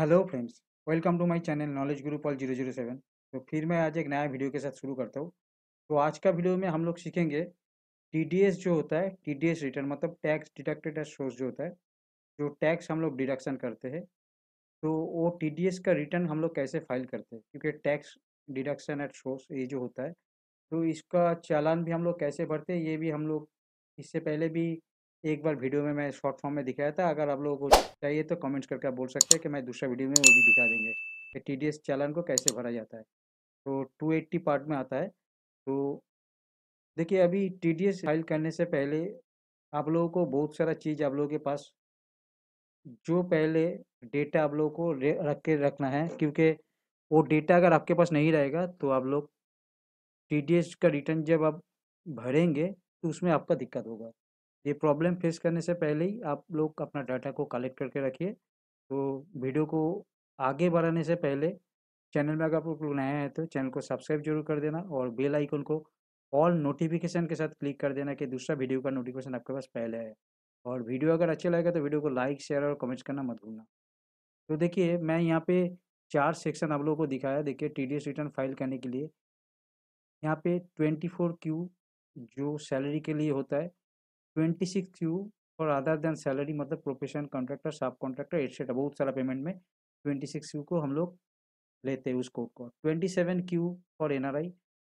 hello friends welcome to my channel knowledge guru Paul zero zero seven तो फिर मैं आज एक नया वीडियो के साथ शुरू करता हूँ तो आज का वीडियो में हम लोग सीखेंगे टीडीएस जो होता है टीडीएस रिटर्न मतलब टैक्स डिडक्टेड एज सोर्स जो होता है जो टैक्स हम लोग डिडक्शन करते हैं तो वो टी का रिटर्न हम लोग कैसे फाइल करते हैं क्योंकि टैक्स डिडक्शन एट सोर्स ये जो होता है तो इसका चालान भी हम लोग कैसे भरते हैं ये भी हम लोग इससे पहले भी एक बार वीडियो में मैं शॉर्ट फॉर्म में दिखाया था अगर आप लोगों को चाहिए तो कमेंट्स करके आप बोल सकते हैं कि मैं दूसरा वीडियो में वो भी दिखा देंगे कि टी डी एस चालान को कैसे भरा जाता है तो टू एट्टी पार्ट में आता है तो देखिए अभी टी डी एस फाइल करने से पहले आप लोगों को बहुत सारा चीज़ आप लोगों के पास जो पहले डेटा आप लोगों को रख के रखना है क्योंकि वो डेटा अगर आपके पास नहीं रहेगा तो आप लोग टी डी एस का रिटर्न जब आप भरेंगे तो उसमें आपका दिक्कत होगा ये प्रॉब्लम फेस करने से पहले ही आप लोग अपना डाटा को कलेक्ट करके रखिए तो वीडियो को आगे बढ़ाने से पहले चैनल में अगर आप लोग नए हैं तो चैनल को सब्सक्राइब जरूर कर देना और बेल आइकन को ऑल नोटिफिकेशन के साथ क्लिक कर देना कि दूसरा वीडियो का नोटिफिकेशन आपके पास पहले है और वीडियो अगर अच्छा लगेगा तो वीडियो को लाइक शेयर और कमेंट्स करना मत भूलना तो देखिए मैं यहाँ पे चार सेक्शन आप लोगों को दिखाया देखिए टी रिटर्न फाइल करने के लिए यहाँ पे ट्वेंटी फोर क्यू जो सैलरी के लिए होता है twenty six Q for other than salary मतलब profession contractor sub contractor etcetera बहुत सारा पेमेंट में ट्वेंटी सिक्स क्यू को हम लोग लेते हैं उसको को twenty seven Q for N R I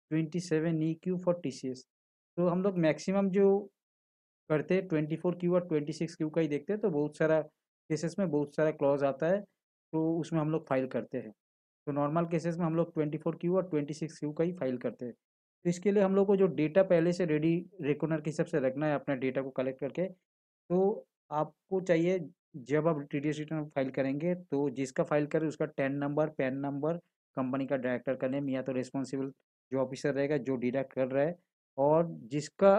twenty seven E Q for T C S तो हम लोग मैक्सिमम जो करते हैं ट्वेंटी फोर क्यू और ट्वेंटी सिक्स क्यू का ही देखते हैं तो बहुत सारा केसेस में बहुत सारा क्लॉज आता है तो उसमें हम लोग फाइल करते हैं तो नॉर्मल केसेस में हम लोग ट्वेंटी फोर क्यू और ट्वेंटी सिक्स क्यू का ही फाइल करते हैं तो इसके लिए हम लोग को जो डेटा पहले से रेडी रेकोनर के हिसाब से रखना है अपना डेटा को कलेक्ट करके तो आपको चाहिए जब आप टी रिटर्न फाइल करेंगे तो जिसका फाइल करें उसका TAN number PAN number company का डायरेक्टर का नेम या तो रिस्पॉन्सिबल जो ऑफिसर रहेगा जो डेटा कर रहा है और जिसका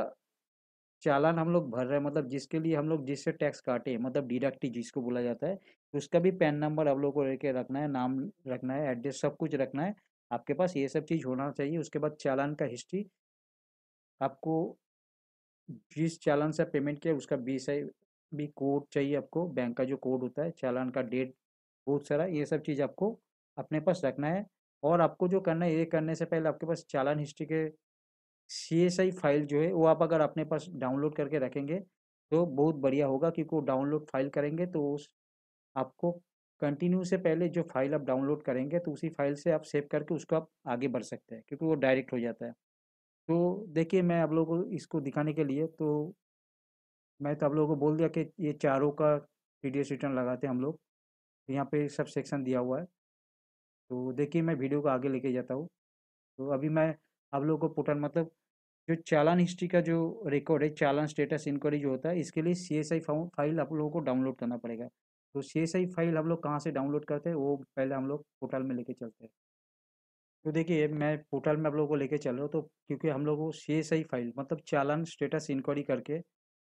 चालान हम लोग भर रहे हैं मतलब जिसके लिए हम लोग जिससे टैक्स काटे मतलब डिडक्टी जिसको बोला जाता है उसका भी पैन नंबर आप लोग को लेके रखना है नाम रखना है एड्रेस सब कुछ रखना है आपके पास ये सब चीज़ होना चाहिए उसके बाद चालान का हिस्ट्री आपको जिस चालान से पेमेंट किया उसका बी सी भी कोड चाहिए आपको बैंक का जो कोड होता है चालान का डेट बहुत सारा ये सब चीज़ आपको अपने पास रखना है और आपको जो करना है ये करने से पहले आपके पास चालान हिस्ट्री के सी फाइल जो है वो आप अगर अपने पास डाउनलोड करके रखेंगे तो बहुत बढ़िया होगा क्योंकि वो डाउनलोड फाइल करेंगे तो उस आपको कंटिन्यू से पहले जो फाइल आप डाउनलोड करेंगे तो उसी फाइल से आप सेव करके उसको आप आगे बढ़ सकते हैं क्योंकि वो डायरेक्ट हो जाता है तो देखिए मैं आप लोगों को इसको दिखाने के लिए तो मैं तो आप लोगों को बोल दिया कि ये चारों का टी रिटर्न लगाते हैं हम लोग तो यहाँ पे सब सेक्शन दिया हुआ है तो देखिए मैं वीडियो को आगे लेके जाता हूँ तो अभी मैं आप लोगों को पुटन मतलब जो चालान हिस्ट्री का जो रिकॉर्ड है चालान स्टेटस इंक्वायरी जो होता है इसके लिए सी एस आई फाइल आप लोगों को डाउनलोड करना पड़ेगा तो सी फाइल हम लोग कहाँ से डाउनलोड करते हैं वो पहले हम लोग पोर्टल में लेके चलते हैं तो देखिए मैं पोर्टल में आप लोगों को लेके चल रहा हूँ तो क्योंकि हम लोग को सी फाइल मतलब चालान स्टेटस इंक्वायरी करके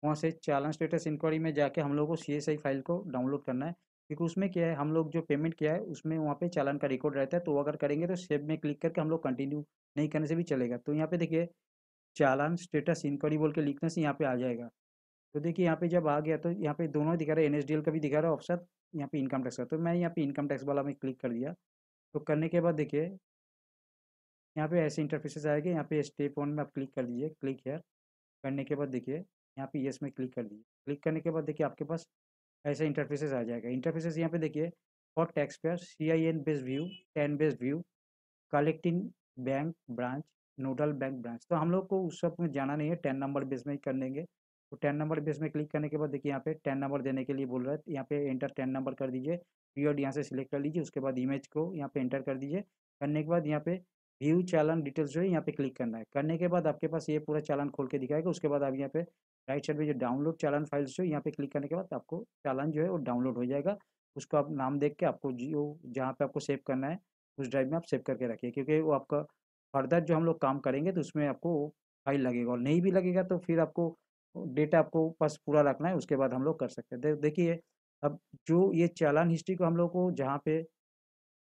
वहाँ से चालान स्टेटस इंक्वायरी में जाके हम लोग को सी फाइल को डाउनलोड करना है क्योंकि उसमें क्या है हम लोग जो पेमेंट किया है उसमें वहाँ पे चालान का रिकॉर्ड रहता है तो अगर करेंगे तो सेव में क्लिक करके हम लोग कंटिन्यू नहीं करने से भी चलेगा तो यहाँ पे देखिए चालान स्टेटस इंक्वायरी बोल के लिखने से यहाँ पे आ जाएगा तो देखिए यहाँ पे जब आ गया तो यहाँ पे दोनों दिखा रहे हैं एन का भी दिखा रहा है ऑप्शन यहाँ पे इनकम टैक्स का तो मैं यहाँ पे इनकम टैक्स वाला में क्लिक कर दिया तो करने के बाद देखिए यहाँ पे ऐसे इंटरफेसेस आएंगे यहाँ पे स्टेप वन में आप क्लिक कर दीजिए क्लिक हेयर करने के बाद देखिए यहाँ पे येस में क्लिक कर दीजिए क्लिक करने के बाद देखिए आपके पास ऐसा इंटरफेसेस आ जाएगा इंटरफेसेस यहाँ पे देखिए for tax payer C I N based view TAN based view collecting bank branch nodal bank branch तो हम लोग को उस सब में जाना नहीं है टेन नंबर बेस में ही कर लेंगे तो टेन नंबर बेस में क्लिक करने के बाद देखिए यहाँ पे टेन नंबर देने के लिए बोल रहा है यहाँ पे एंटर टेन नंबर कर दीजिए पीरियड यहाँ से सिलेक्ट कर लीजिए उसके बाद इमेज को यहाँ पे एंटर कर दीजिए करने के बाद यहाँ पे व्यू चालन डिटेल्स जो है यहाँ पे क्लिक करना है करने के बाद आपके पास ये पूरा चालन खोल के दिखाएगा उसके बाद आप यहाँ पे राइट साइड में जो डाउनलोड चालन फाइल्स जो यहाँ पे क्लिक करने के बाद आपको चालन जो है वो डाउनलोड हो जाएगा उसको आप नाम देख के आपको जो जहाँ पे आपको सेव करना है उस ड्राइव में आप सेव करके रखिए क्योंकि वो आपका फर्दर जो हम लोग काम करेंगे तो उसमें आपको फाइल लगेगा और नहीं भी लगेगा तो फिर आपको डेटा आपको पास पूरा रखना है उसके बाद हम लोग कर सकते हैं देखिए अब जो ये चालान हिस्ट्री को हम लोग को जहाँ पे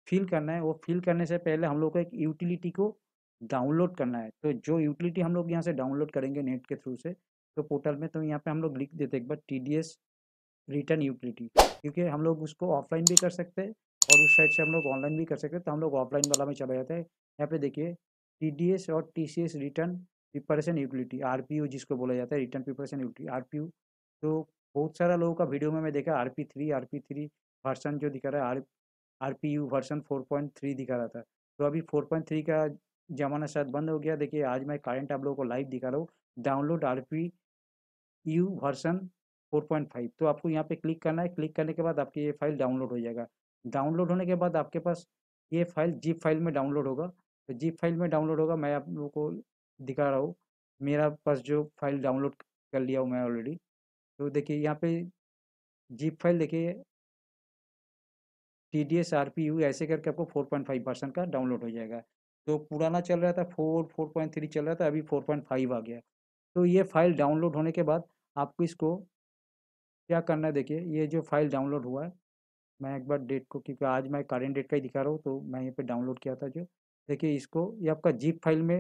फिल करना है वो फिल करने से पहले हम लोग को एक यूटिलिटी को डाउनलोड करना है तो जो यूटिलिटी हम लोग यहाँ से डाउनलोड करेंगे नेट के थ्रू से तो पोर्टल में तो यहाँ पे हम लोग लिख देते एक बार T D S return utility क्योंकि हम लोग उसको ऑफलाइन भी कर सकते हैं और उस साइड से हम लोग ऑनलाइन भी कर सकते हैं तो हम लोग ऑफलाइन वाला में चला जाता है यहाँ पे देखिए टी डी एस और T C S return preparation utility or जिसको बोला जाता है रिटर्न प्रिपरेशन यूटिलिटी आर तो बहुत सारा लोगों का वीडियो में मैं देखा R P three R P three version जो दिखा रहा है R R P U version four point three दिखा रहा था तो अभी फोर पॉइंट थ्री का ज़माना शायद बंद हो गया देखिए आज मैं करेंट आप लोगों को लाइव दिखा रहा हूँ download R P U version four point five तो आपको यहाँ पे क्लिक करना है क्लिक करने के बाद आपकी ये फाइल डाउनलोड हो जाएगा डाउनलोड होने के बाद आपके पास ये फाइल जीप फाइल में डाउनलोड होगा तो जीप फाइल में डाउनलोड होगा मैं आप लोगों को दिखा रहा हूँ मेरा पास जो फाइल डाउनलोड कर लिया हूँ मैं ऑलरेडी तो देखिए यहाँ पे जीप फाइल देखिए T D S R P U ऐसे करके आपको फोर पॉइंट फाइव परसेंट का डाउनलोड हो जाएगा तो पुराना चल रहा था फोर फोर पॉइंट थ्री चल रहा था अभी फोर पॉइंट फाइव आ गया तो ये फाइल डाउनलोड होने के बाद आपको इसको क्या करना है देखिए ये जो फाइल डाउनलोड हुआ है मैं एक बार डेट को क्योंकि आज मैं करेंट डेट का ही दिखा रहा हूँ तो मैं यहाँ पे डाउनलोड किया था जो देखिए इसको ये आपका जीप फाइल में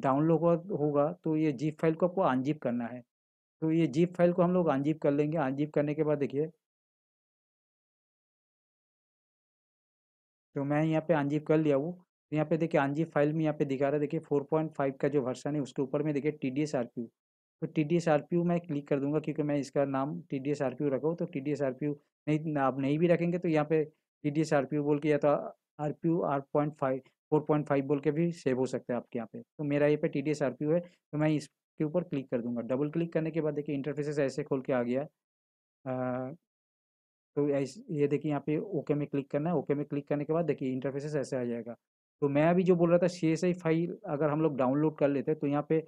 डाउनलोड होगा तो ये जीप फाइल को आपको अनजीप करना है तो ये जीप फाइल को हम लोग अनजीप कर लेंगे अनजीप करने के बाद देखिए तो मैं यहाँ पे अनजीप कर लिया हूँ तो यहाँ पे देखिए अनजीप फाइल में यहाँ पे दिखा रहा है देखिए 4.5 का जो वर्सन है उसके ऊपर में देखिए T D S R P तो T D S R P U मैं क्लिक कर दूंगा क्योंकि मैं इसका नाम T D S R P U रखा तो T D S R P U नहीं आप नहीं भी रखेंगे तो यहाँ पे T D S R P U बोल के या तो R P U R point five 4.5 बोल के भी सेव हो सकता है आपके यहाँ पे तो मेरा ये पे T D S R P है तो मैं इसके ऊपर क्लिक कर दूंगा डबल क्लिक करने के बाद देखिए इंटरफेसेस ऐसे खोल के आ गया आ, तो ये देखिए यहाँ पे ओके में क्लिक करना है ओके में क्लिक करने के बाद देखिए इंटरफेसेस ऐसे आ जाएगा तो मैं अभी जो बोल रहा था सी फाइल अगर हम लोग डाउनलोड कर लेते तो यहाँ पे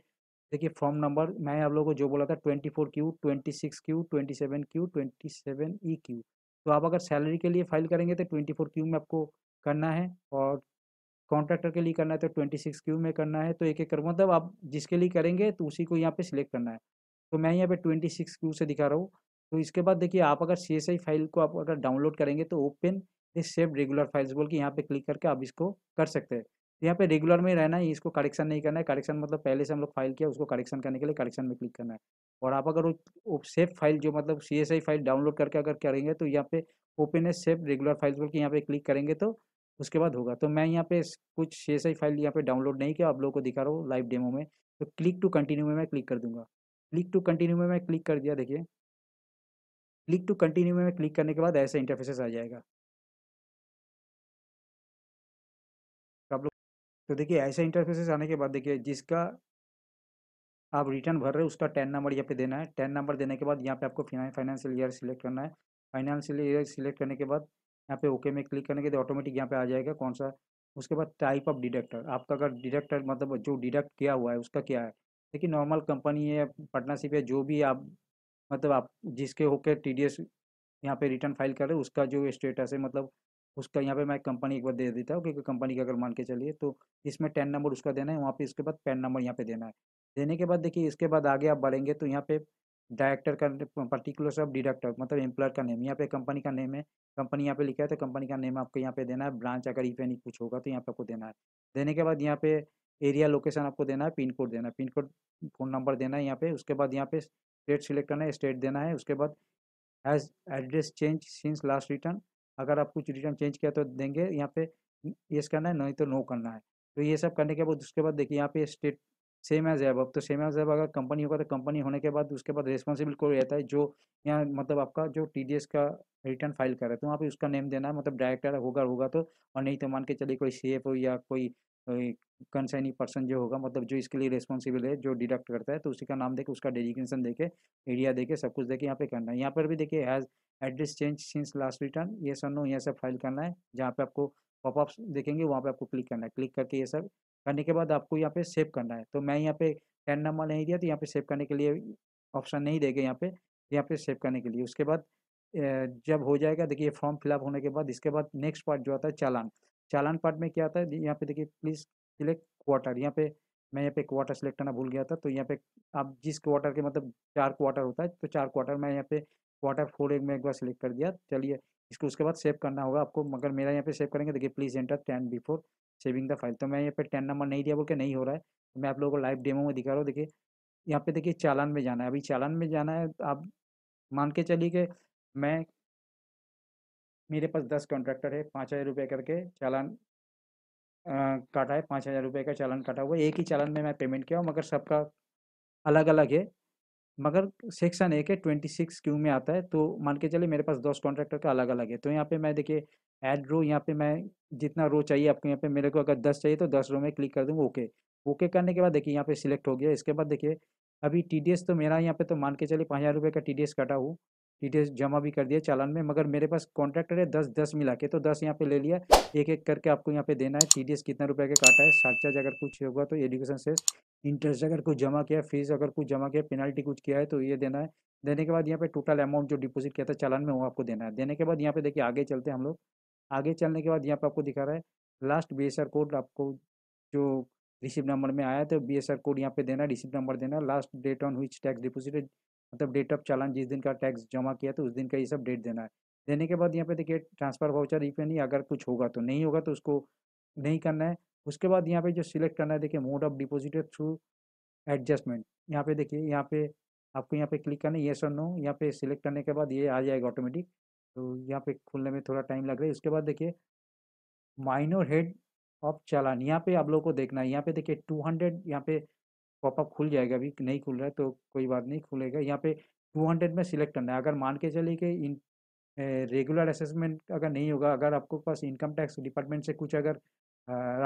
देखिए फॉर्म नंबर मैं आप लोगों को जो बोला था twenty four Q twenty six Q twenty seven Q twenty seven E Q तो आप अगर सैलरी के लिए फाइल करेंगे तो ट्वेंटी फोर क्यू में आपको करना है और कॉन्ट्रैक्टर के लिए करना है तो ट्वेंटी सिक्स क्यू में करना है तो एक एक कर मतलब आप जिसके लिए करेंगे तो उसी को यहाँ पे सिलेक्ट करना है तो मैं यहाँ पे ट्वेंटी सिक्स क्यू से दिखा रहा हूँ तो इसके बाद देखिए आप अगर सी एस आई फाइल को आप अगर डाउनलोड करेंगे तो open this save regular files बोल के यहाँ पे क्लिक करके आप इसको कर सकते हैं तो यहाँ पे रेगुलर में रहना है इसको करेक्शन नहीं करना है करेक्शन मतलब पहले से हम लोग फाइल किया उसको करेक्शन करने के लिए करेक्शन में क्लिक करना है और आप अगर वो सेफ फाइल जो मतलब सी फाइल डाउनलोड करके अगर करेंगे तो यहाँ पे ओपन है सेफ रेगुलर फाइल्स बोल के यहाँ पे क्लिक करेंगे तो उसके बाद होगा तो मैं यहाँ पे कुछ ये सही फाइल यहाँ पे डाउनलोड नहीं किया आप लोगों को दिखा रहा हूँ लाइव डेमो में तो क्लिक टू कंटिन्यू में मैं क्लिक कर दूंगा क्लिक टू कंटिन्यू में मैं क्लिक कर दिया देखिए क्लिक टू कंटिन्यू में क्लिक करने के बाद ऐसे इंटरफेसेस आ जाएगा आप लोग तो देखिए ऐसे इंटरफेसेस आने के बाद देखिए जिसका आप रिटर्न भर रहे हो उसका टेन नंबर यहाँ पे देना है टेन नंबर देने के बाद यहाँ पे आपको फाइनेंशियल ईयर सिलेक्ट करना है फाइनेंशियल ईयर सिलेक्ट करने के बाद यहाँ पे ओके में क्लिक करने के बाद ऑटोमेटिक यहाँ पे आ जाएगा कौन सा उसके बाद टाइप ऑफ डिडक्टर आपका अगर डिडक्टर मतलब जो डिडक्ट किया हुआ है उसका क्या है देखिए नॉर्मल कंपनी है पार्टनरशिप है जो भी आप मतलब आप जिसके होके टी डी एस यहाँ पर रिटर्न फाइल कर रहे उसका जो स्टेटस है मतलब उसका यहाँ पे मैं कंपनी एक बार दे देता हूँ क्योंकि कंपनी का अगर मान के चलिए तो इसमें टेन नंबर उसका देना है वहाँ पे इसके बाद पेन नंबर यहाँ पे देना है देने के बाद देखिए इसके बाद आगे आप बढ़ेंगे तो यहाँ पे डायरेक्टर का पर्टिकुलर सब डिडक्टर मतलब एम्प्लॉयर का नेम यहाँ पे कंपनी का नेम है कंपनी यहाँ पे लिखा है तो कंपनी का नेम आपको यहाँ पे देना है ब्रांच अगर पे नहीं कुछ होगा तो यहाँ पे आपको देना है देने के बाद यहाँ पे एरिया लोकेशन आपको देना है पिन कोड देना है पिन कोड फ़ोन नंबर देना है यहाँ पे उसके बाद यहाँ पे स्टेट सिलेक्ट करना है स्टेट देना है उसके बाद has address change since last return अगर आप कुछ रिटर्न चेंज किया तो देंगे यहाँ पे येस करना है नहीं तो नो करना है तो ये सब करने के बाद उसके बाद देखिए यहाँ पे स्टेट सेम एज एब तो सेम एज एब अगर कंपनी होगा तो कंपनी होने के बाद उसके बाद रिस्पॉन्सिबल कोई रहता है जो यहाँ मतलब आपका जो टी का रिटर्न फाइल कर रहे तो वहाँ पे उसका नेम देना है मतलब डायरेक्टर होगा होगा तो और नहीं तो मान के चलिए कोई सी हो या कोई कंसर्निंग पर्सन जो होगा मतलब जो इसके लिए रिस्पॉन्सिबल है जो डिडक्ट करता है तो उसी का नाम देखे उसका डेडिकेशन देखे एरिया देखे सब कुछ देखे यहाँ पे करना है यहाँ पर भी देखिए has address change since last return ये सब नो यहाँ से फाइल करना है जहाँ पे आपको पॉपअप देखेंगे वहाँ पे आपको क्लिक करना है क्लिक करके ये सब करने के बाद आपको यहाँ पे सेव करना है तो मैं यहाँ पे टेन नंबर नहीं दिया तो यहाँ पे सेव करने के लिए ऑप्शन नहीं देगा यहाँ पे यहाँ पे सेव करने के लिए उसके बाद जब हो जाएगा देखिए फॉर्म फिलअप होने के बाद इसके बाद नेक्स्ट पार्ट जो आता है चालान चालान पार्ट में क्या आता है यहाँ पे देखिए प्लीज़ सिलेक्ट क्वार्टर यहाँ पे मैं यहाँ पे क्वार्टर सेलेक्ट करना भूल गया था तो यहाँ पे आप जिस क्वार्टर के मतलब चार क्वार्टर होता है तो चार क्वार्टर मैं यहाँ पे क्वार्टर फोर एक में एक बार सेलेक्ट कर दिया चलिए इसको उसके बाद सेव करना होगा आपको मगर मेरा यहाँ पे सेव करेंगे देखिए please enter TAN before saving the file तो मैं यहाँ पे टेन नंबर नहीं दिया बोल के नहीं हो रहा है तो मैं आप लोगों को लाइव डेमो में दिखा रहा हूँ देखिए यहाँ पे देखिए चालान में जाना है अभी चालान में जाना है आप मान के चलिए कि मैं मेरे पास दस कॉन्ट्रैक्टर है पाँच हज़ार रुपये करके चालान काटा है पाँच हज़ार रुपये का चालान काटा हुआ एक ही चालान में मैं पेमेंट किया हूँ मगर सबका अलग अलग है मगर सेक्शन ए के ट्वेंटी सिक्स क्यू में आता है तो मान के चले मेरे पास दस कॉन्ट्रैक्टर का अलग अलग है तो यहाँ पे मैं देखिए ऐड रो यहाँ पे मैं जितना रो चाहिए आपको यहाँ पे मेरे को अगर दस चाहिए तो दस रो में क्लिक कर दूँगा ओके ओके करने के बाद देखिए यहाँ पे सिलेक्ट हो गया इसके बाद देखिए अभी टी तो मेरा यहाँ पे तो मान के चले पाँच हज़ार रुपये का टी डी एस हूँ डिटेल्स जमा भी कर दिया चालान में मगर मेरे पास कॉन्ट्रैक्टर है दस दस मिला के तो दस यहाँ पे ले लिया एक एक करके आपको यहाँ पे देना है टीडीएस कितना रुपए के काटा है चार्ज अगर कुछ होगा तो एजुकेशन से इंटरेस्ट अगर कुछ जमा किया फीस अगर कुछ जमा किया पेनल्टी कुछ किया है तो ये देना है देने के बाद यहाँ पे टोटल अमाउंट जो डिपोजिट किया था चालान में वो आपको देना है देने के बाद यहाँ पे देखिए आगे चलते हैं हम लोग आगे चलने के बाद यहाँ पे आपको दिखा रहा है लास्ट बी कोड आपको जो रिसिप्ट नंबर में आया तो बी कोड यहाँ पे देना रिसिप्ट नंबर देना लास्ट डेट ऑन हुई टैक्स डिपोजिटेड मतलब डेट ऑफ चालान जिस दिन का टैक्स जमा किया तो उस दिन का ये सब डेट देना है देने के बाद यहाँ पे देखिए ट्रांसफर वाउचर ई नहीं अगर कुछ होगा तो नहीं होगा तो उसको नहीं करना है उसके बाद यहाँ पे जो सिलेक्ट करना है देखिए mode of deposit through adjustment यहाँ पे देखिए यहाँ पे आपको यहाँ पे क्लिक करना है ये सर नो यहाँ पे सिलेक्ट करने के बाद ये आ जाएगा ऑटोमेटिक तो यहाँ पे खुलने में थोड़ा टाइम लग रहा है उसके बाद देखिए माइनर हेड ऑफ चालान यहाँ पे आप लोगों को देखना है यहाँ पे देखिए टू हंड्रेड यहाँ पे पॉपअप खुल जाएगा अभी नहीं खुल रहा है तो कोई बात नहीं खुलेगा यहाँ पे 200 में सिलेक्ट करना है अगर मान के चलिए कि इन रेगुलर असेसमेंट अगर नहीं होगा अगर आपको पास इनकम टैक्स डिपार्टमेंट से कुछ अगर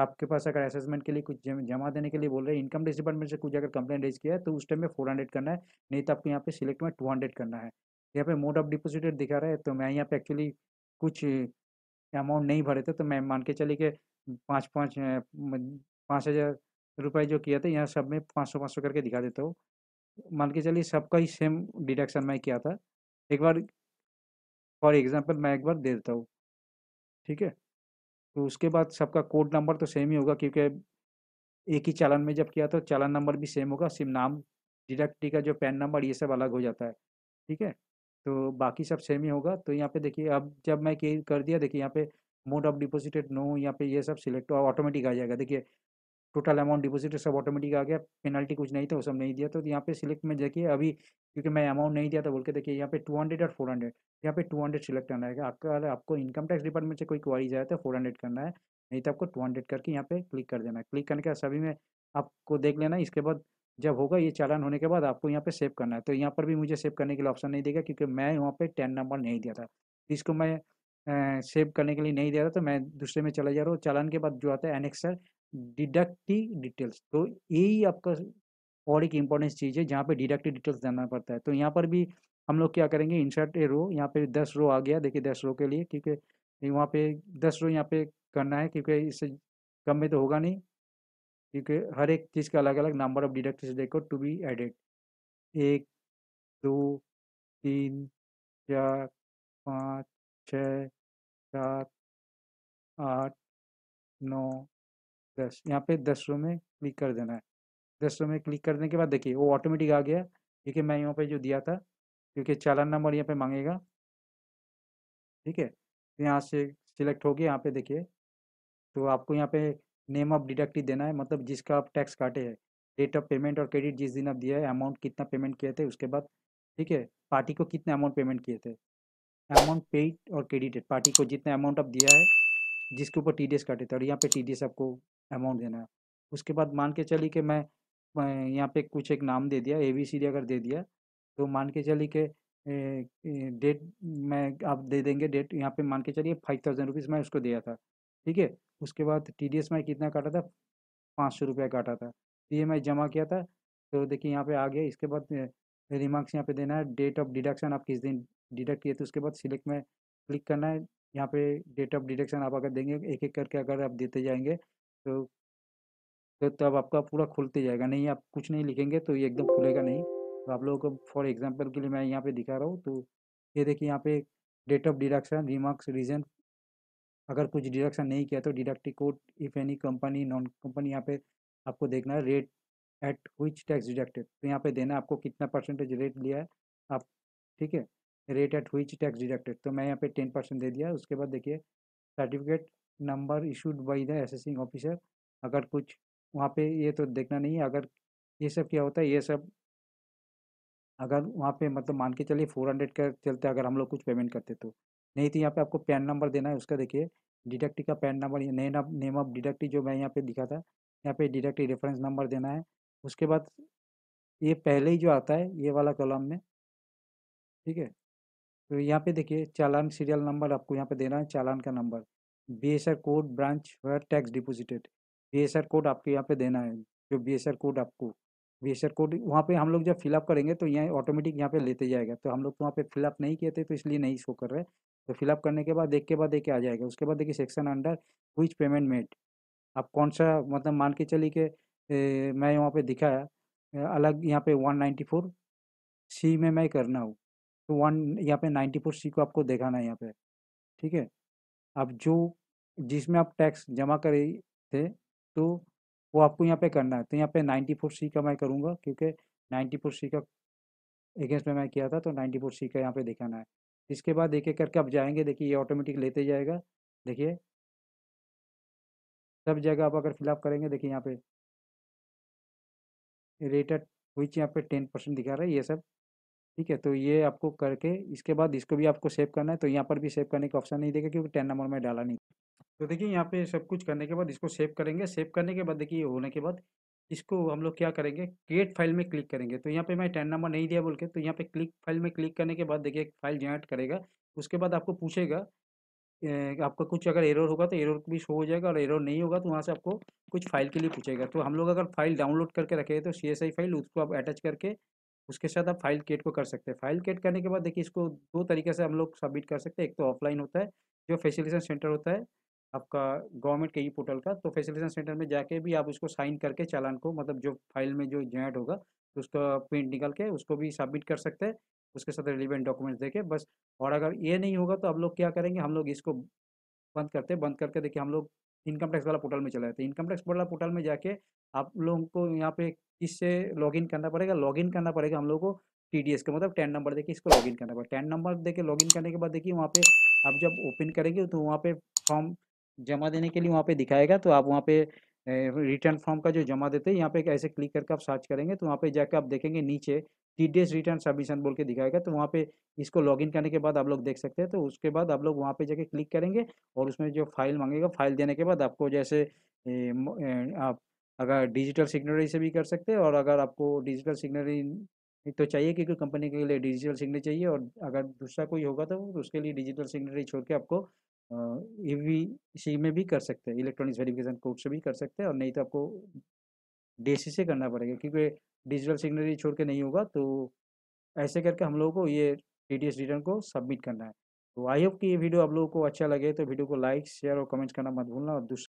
आपके पास अगर असेसमेंट के लिए कुछ जमा देने के लिए बोल रहे हैं इनकम टैक्स डिपार्टमेंट से कुछ अगर कंप्लेन रेज किया है तो उस टाइम में फोर हंड्रेड करना है नहीं तो आपको यहाँ पे सिलेक्ट में टू हंड्रेड करना है यहाँ पे मोड ऑफ डिपोजिटेड दिखा रहा है तो मैं यहाँ पे एक्चुअली कुछ अमाउंट नहीं भरे थे तो मैं मान के चलिए कि पाँच पाँच पाँच हज़ार रुपए जो किया था यहाँ सब में पाँच सौ पाँच सौ करके दिखा देता हूँ मान के चलिए सबका ही सेम डिडक्शन मैं किया था एक बार फॉर एग्जाम्पल मैं एक बार दे देता हूँ ठीक है तो उसके बाद सबका कोड नंबर तो सेम ही होगा क्योंकि एक ही चालन में जब किया था चालन नंबर भी सेम होगा सिम नाम डिडक्टी का जो पैन नंबर ये सब अलग हो जाता है ठीक है तो बाकी सब सेम ही होगा तो यहाँ पे देखिए अब जब मैं कर दिया देखिए यहाँ पे मोड ऑफ डिपोजिटेड नो यहाँ पे ये सब सिलेक्ट ऑटोमेटिक आ जाएगा देखिए टोटल अमाउंट डिपोजिट सब ऑटोमेटिक आ गया पेनल्टी कुछ नहीं था वो सब नहीं दिया तो यहाँ पे सिलेक्ट में देखिए अभी क्योंकि मैं अमाउंट नहीं दिया था बोल के देखिए यहाँ पे टू हंड्रेड और फोर हंड्रेड यहाँ पे टू हंड्रेड सिलेक्ट करना है अगर आपको इनकम टैक्स डिपार्टमेंट से कोई क्वारी आया तो फोर हंड्रेड करना है नहीं तो आपको टू हंड्रेड करके यहाँ पे क्लिक कर देना है क्लिक करने के सभी में आपको देख लेना इसके बाद जब होगा ये चालान होने के बाद आपको यहाँ पे सेव करना है तो यहाँ पर भी मुझे सेव करने के लिए ऑप्शन नहीं देगा क्योंकि मैं वहाँ पे टेन नंबर नहीं दिया था इसको मैं सेव करने के लिए नहीं दे रहा तो मैं दूसरे में चला जा रहा हूँ चालान के बाद जो आता है एनेक्सर डिडक्टिव डिटेल्स तो यही आपका और एक इम्पोर्टेंट चीज़ है जहाँ पे डिडक्टिव डिटेल्स देना पड़ता है तो यहाँ पर भी हम लोग क्या करेंगे इंसर्ट ए रो यहाँ पे दस रो आ गया देखिए दस रो के लिए क्योंकि वहाँ पे दस रो यहाँ पे करना है क्योंकि इससे कम में तो होगा नहीं क्योंकि हर एक चीज़ का अलग अलग नंबर ऑफ डिडक्टिव देखो टू बी एडेड एक दो तीन चार पाँच छ सात आठ नौ दस यहाँ पे दस रो में क्लिक कर देना है दस रो में क्लिक करने के बाद देखिए वो ऑटोमेटिक आ गया क्योंकि मैं यहाँ पे जो दिया था क्योंकि चालान नंबर यहाँ पे मांगेगा ठीक है तो यहाँ से सिलेक्ट हो गया यहाँ पे देखिए तो आपको यहाँ पे नेम ऑफ डिडक्टिव देना है मतलब जिसका आप टैक्स काटे है डेट ऑफ पेमेंट और क्रेडिट जिस दिन आप दिया है अमाउंट कितना पेमेंट किए थे उसके बाद ठीक है पार्टी को कितने अमाउंट पेमेंट किए थे अमाउंट पेड और क्रेडिटेड पार्टी को जितना अमाउंट आप दिया है जिसके ऊपर टी डी एस काटे थे और यहाँ पे टी डी एस आपको अमाउंट देना है उसके बाद मान के चली कि मैं यहाँ पे कुछ एक नाम दे दिया ए बी सी डी अगर दे दिया तो मान के चली कि डेट मैं आप दे देंगे डेट यहाँ पे मान के चलिए फाइव थाउजेंड रुपीज़ मैं उसको दिया था ठीक है उसके बाद टी डी एस मैं कितना काटा था पाँच सौ रुपया काटा था ये मैं जमा किया था तो देखिए यहाँ पे आ गया इसके बाद रिमार्क्स यहाँ पे देना है डेट ऑफ डिडक्शन आप किस दिन डिडक्ट किए थे उसके बाद सिलेक्ट में क्लिक करना है यहाँ पे डेट ऑफ डिडक्शन आप अगर देंगे एक एक करके अगर आप देते जाएंगे तो तो तब आपका पूरा खुलते जाएगा नहीं आप कुछ नहीं लिखेंगे तो ये एकदम खुलेगा नहीं तो आप लोगों को फॉर एग्जांपल के लिए मैं यहाँ पे दिखा रहा हूँ तो ये देखिए यहाँ पे date of deduction remarks reason अगर कुछ डिडक्शन नहीं किया तो deductive code if any company non company यहाँ पे आपको देखना है rate at which tax deducted तो यहाँ पे देना आपको कितना परसेंटेज रेट लिया है आप ठीक है rate at which tax deducted तो मैं यहाँ पे टेन परसेंट दे दिया उसके बाद देखिए certificate number issued by the assessing officer अगर कुछ वहाँ पे ये तो देखना नहीं है अगर ये सब क्या होता है ये सब अगर वहाँ पे मतलब मान के चलिए फोर हंड्रेड का चलते अगर हम लोग कुछ पेमेंट करते तो नहीं तो यहाँ पे आपको पैन नंबर देना है उसका देखिए डिडक्टी का PAN number name of deductee जो मैं यहाँ पे दिखा था यहाँ पे डिडक्टी रेफरेंस नंबर देना है उसके बाद ये पहले ही जो आता है ये वाला कॉलम में ठीक है तो यहाँ पे देखिए चालान सीरियल नंबर आपको यहाँ पे देना है चालान का number B S R code branch where tax deposited B S R code आपके यहाँ पे देना है जो बी एस आर कोड आपको बी एस आर कोड वहाँ पे हम लोग जब फिलअप करेंगे तो यहाँ ऑटोमेटिक यहाँ पे लेते जाएगा तो हम लोग तो वहाँ पे फिलअप नहीं किए थे तो इसलिए नहीं शो कर रहे तो फिलअप करने के बाद देख के बाद देखे आ जाएगा उसके बाद देखिए section under which payment made आप कौन सा मतलब मान के चली कि मैं वहाँ पे दिखाया अलग यहाँ पे फोर सी में मैं करना हूँ तो वन यहाँ पे नाइन्टी फोर सी को आपको देखाना है यहाँ पे ठीक है अब जो जिसमें आप टैक्स जमा करे थे तो वो आपको यहाँ पे करना है तो यहाँ पे नाइन्टी फोर सी का मैं करूँगा क्योंकि नाइन्टी फोर सी का अगेंस्ट में मैं किया था तो नाइन्टी फोर सी का यहाँ पे दिखाना है इसके बाद एक एक करके आप जाएंगे देखिए ये ऑटोमेटिक लेते जाएगा देखिए सब जगह आप अगर फिलअप करेंगे देखिए यहाँ पे रेटेड विच यहाँ पे टेन परसेंट दिखा रहा है ये सब ठीक है तो ये आपको करके इसके बाद इसको भी आपको सेव करना है तो यहाँ पर भी सेव करने का ऑप्शन नहीं देगा क्योंकि टेन नंबर में डाला नहीं तो देखिए यहाँ पे सब कुछ करने के बाद इसको सेव करेंगे सेव करने के बाद देखिए होने के बाद इसको हम लोग क्या करेंगे क्रिएट फाइल में क्लिक करेंगे तो यहाँ पे मैं टेन नंबर नहीं दिया बोल के तो यहाँ पे क्लिक फाइल में क्लिक करने के बाद देखिए एक फाइल जनरेट करेगा उसके बाद आपको पूछेगा आपका कुछ अगर एरर होगा तो एरर भी शो हो जाएगा और एरर नहीं होगा तो वहाँ से आपको कुछ फाइल के लिए पूछेगा तो हम लोग अगर फाइल डाउनलोड करके रखेंगे तो सी फाइल उसको आप अटैच करके उसके साथ आप फाइल क्रिएट को कर सकते हैं फाइल क्रिएट करने के बाद देखिए इसको दो तरीके से हम लोग सबमिट कर सकते हैं एक तो ऑफलाइन होता है जो फैसिलिटेशन सेंटर होता है आपका गवर्नमेंट के ई पोर्टल का तो फैसिलिटेशन सेंटर में जाके भी आप उसको साइन करके चालान को मतलब जो फाइल में जो जॉइंट होगा तो उसका प्रिंट निकल के उसको भी सबमिट कर सकते हैं उसके साथ रिलीवेंट डॉक्यूमेंट्स देके बस और अगर ये नहीं होगा तो आप लोग क्या करेंगे हम लोग इसको बंद करते हैं बंद करके देखिए हम लोग इनकम टैक्स वाला पोर्टल में चले जाते हैं इनकम टैक्स वाला पोर्टल में जाके आप लोगों को यहाँ पे इससे लॉगिन करना पड़ेगा लॉगिन करना पड़ेगा हम लोग को टी डी एस का मतलब टेन नंबर देके इसको लॉगिन करना पड़ेगा टेन नंबर देके लॉगिन करने के बाद देखिए वहाँ पे आप जब ओपन करेंगे तो वहाँ पे फॉर्म जमा देने के लिए वहाँ पे दिखाएगा तो आप वहाँ पे रिटर्न फॉर्म का जो जमा देते हैं यहाँ पे ऐसे क्लिक करके आप सर्च करेंगे तो वहाँ पे जाकर आप देखेंगे नीचे T D S return submission बोल के दिखाएगा तो वहाँ पे इसको लॉगिन करने के बाद आप लोग देख सकते हैं तो उसके बाद आप लोग वहाँ पे जाके क्लिक करेंगे और उसमें जो फाइल मांगेगा फाइल देने के बाद आपको जैसे आप अगर डिजिटल सिग्नेचरी से भी कर सकते हैं और अगर आपको डिजिटल सिग्नरी तो चाहिए क्योंकि कंपनी के लिए डिजिटल सिग्नरी चाहिए और अगर दूसरा कोई होगा तो उसके लिए डिजिटल सिग्नेचरी छोड़ के आपको ई सी में भी कर सकते हैं इलेक्ट्रॉनिक्स वेरिफिकेशन कोड से भी कर सकते हैं और नहीं तो आपको डी से करना पड़ेगा क्योंकि डिजिटल सिग्नेचरी छोड़ के नहीं होगा तो ऐसे करके हम लोगों को ये डी रिटर्न को सबमिट करना है तो आई होप कि ये वीडियो आप लोगों को अच्छा लगे तो वीडियो को लाइक शेयर और कमेंट करना मत भूलना और दूसरा